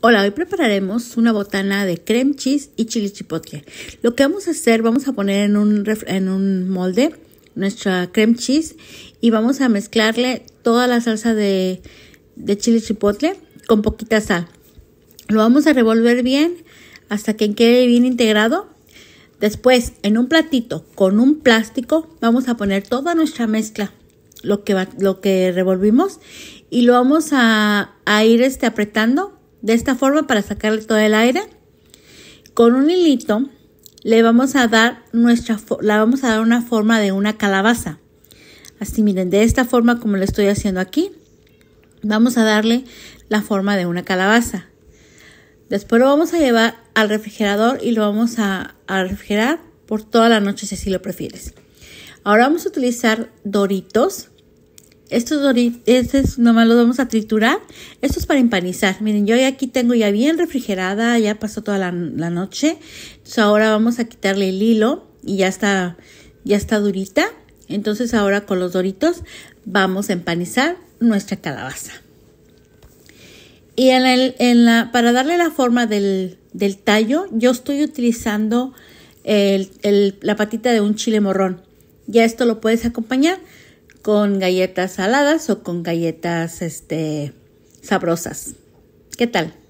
Hola, hoy prepararemos una botana de creme cheese y chili chipotle. Lo que vamos a hacer, vamos a poner en un, molde nuestra creme cheese y vamos a mezclarle toda la salsa de, chile chili chipotle con poquita sal. Lo vamos a revolver bien hasta que quede bien integrado. Después, en un platito con un plástico, vamos a poner toda nuestra mezcla, lo que, lo que revolvimos, y lo vamos a, ir este, apretando de esta forma, para sacarle todo el aire, con un hilito le vamos a dar nuestra, la vamos a dar una forma de una calabaza. Así miren, de esta forma como lo estoy haciendo aquí, vamos a darle la forma de una calabaza. Después lo vamos a llevar al refrigerador y lo vamos a, a refrigerar por toda la noche si así lo prefieres. Ahora vamos a utilizar doritos estos doritos nomás los vamos a triturar. Esto es para empanizar. Miren, yo aquí tengo ya bien refrigerada, ya pasó toda la, noche. Entonces ahora vamos a quitarle el hilo y ya está, ya está durita. Entonces ahora con los doritos vamos a empanizar nuestra calabaza. Y en la, para darle la forma del, tallo, yo estoy utilizando la patita de un chile morrón. Ya esto lo puedes acompañar con galletas saladas o con galletas este, sabrosas. ¿Qué tal?